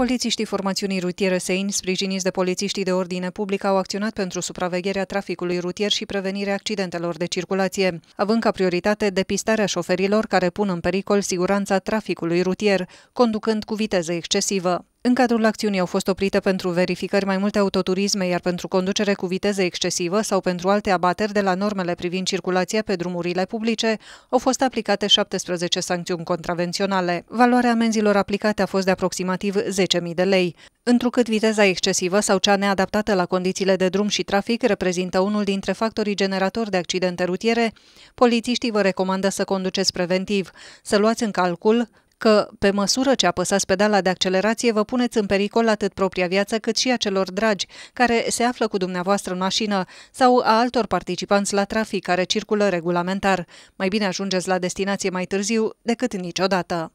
Polițiștii formațiunii rutiere Sein, sprijiniți de polițiștii de ordine publică, au acționat pentru supravegherea traficului rutier și prevenirea accidentelor de circulație, având ca prioritate depistarea șoferilor care pun în pericol siguranța traficului rutier, conducând cu viteză excesivă. În cadrul acțiunii au fost oprite pentru verificări mai multe autoturisme, iar pentru conducere cu viteză excesivă sau pentru alte abateri de la normele privind circulația pe drumurile publice, au fost aplicate 17 sancțiuni contravenționale. Valoarea amenzilor aplicate a fost de aproximativ 10.000 de lei. Întrucât viteza excesivă sau cea neadaptată la condițiile de drum și trafic reprezintă unul dintre factorii generatori de accidente rutiere, polițiștii vă recomandă să conduceți preventiv, să luați în calcul că, pe măsură ce apăsați pedala de accelerație, vă puneți în pericol atât propria viață cât și a celor dragi care se află cu dumneavoastră în mașină sau a altor participanți la trafic care circulă regulamentar. Mai bine ajungeți la destinație mai târziu decât niciodată.